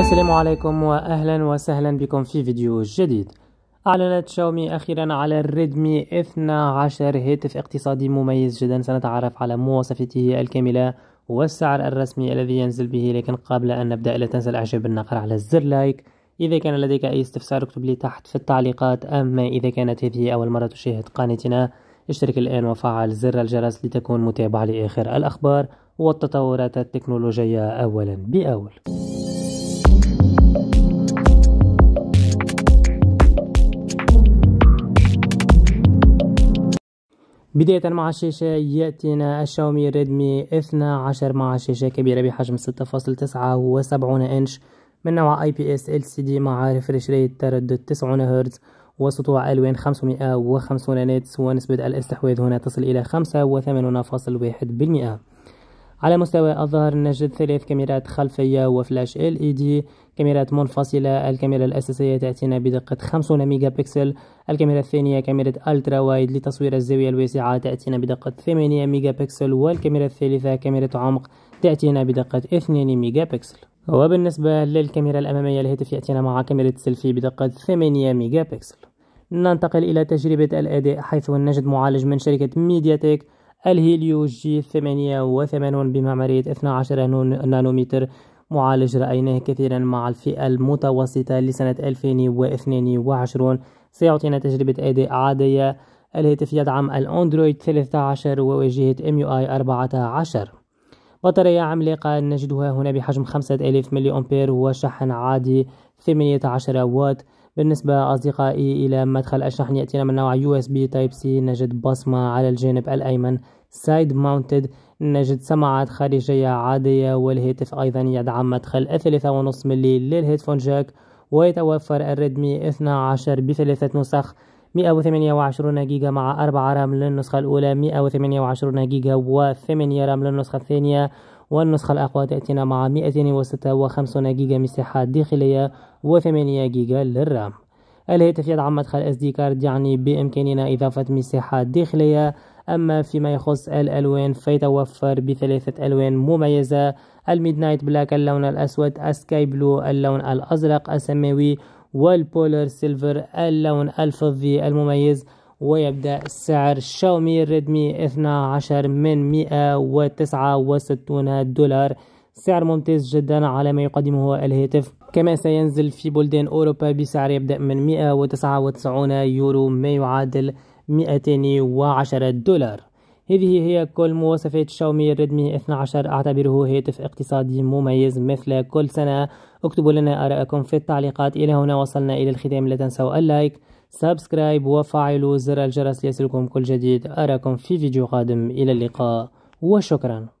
السلام عليكم واهلا وسهلا بكم في فيديو جديد أعلنت شاومي أخيرا على الريدمي 12 هاتف اقتصادي مميز جدا سنتعرف على مواصفاته الكاملة والسعر الرسمي الذي ينزل به لكن قبل أن نبدأ لا تنسى الإعجاب بالنقر على الزر لايك إذا كان لديك أي استفسار اكتب لي تحت في التعليقات أما إذا كانت هذه أول مرة تشاهد قناتنا اشترك الآن وفعل زر الجرس لتكون متابع لآخر الأخبار والتطورات التكنولوجية أولا بأول بداية مع الشاشة يأتينا الشاومي ريدمي 12 مع شاشة كبيرة بحجم 6.79 إنش من نوع اي بي اس ال سي دي مع ريفرش ريت تردد 90 هرتز وسطوع ألوان 550 نتس ونسبة الاستحواذ هنا تصل إلى 85.1% على مستوى الظهر نجد ثلاث كاميرات خلفية وفلاش ال اي دي كاميرات منفصلة الكاميرا الأساسية تأتينا بدقة 50 ميجا بكسل الكاميرا الثانية كاميرا ألترا وايد لتصوير الزاوية الواسعة تأتينا بدقة 8 ميجا بكسل والكاميرا الثالثة كاميرا عمق تأتينا بدقة 2 ميجا بكسل وبالنسبة للكاميرا الأمامية الهاتف يأتينا مع كاميرا سيلفي بدقة 8 ميجا بكسل ننتقل إلى تجربة الأداء حيث نجد معالج من شركة ميديا تيك الهيليو جي 88 بمعمارية 12 نانومتر معالج رأيناه كثيرا مع الفئة المتوسطة لسنة 2022 سيعطينا تجربة أداء عادية الهاتف يدعم الأندرويد 13 وواجهة MUI 14 بطارية عملاقة نجدها هنا بحجم 5000 ملي أمبير وشحن عادي 18 واط بالنسبة أصدقائي إلى مدخل الشحن يأتينا من نوع USB Type C نجد بصمة على الجانب الأيمن Side Mounted نجد سماعات خارجية عادية والهاتف أيضا يدعم مدخل 3.5 ملي للهيدفون جاك ويتوفر الريدمي 12 بثلاثة نسخ 128 جيجا مع 4 رام للنسخة الأولى 128 جيجا و8 رام للنسخة الثانية والنسخة الأقوى تأتينا مع 256 جيجا مساحة داخلية و8 جيجا للرام الهاتف يدعم مدخل اس دي كارد يعني بإمكاننا إضافة مساحة داخلية أما فيما يخص الألوان فيتوفر بثلاثة ألوان مميزة الميد نايت بلاك اللون الأسود السكاي بلو اللون الأزرق السماوي والبولر سيلفر اللون الفضي المميز ويبدأ سعر شاومي ريدمي 12 من 169 دولار سعر ممتاز جدا على ما يقدمه الهاتف كما سينزل في بلدان أوروبا بسعر يبدأ من 199 يورو ما يعادل 210 دولار هذه هي كل مواصفات شاومي ريدمي 12 أعتبره هاتف اقتصادي مميز مثل كل سنة اكتبوا لنا آراءكم في التعليقات إلى هنا وصلنا إلى الختام لا تنسوا اللايك سبسكرايب وفعلوا زر الجرس ليصلكم كل جديد أراكم في فيديو قادم إلى اللقاء وشكرا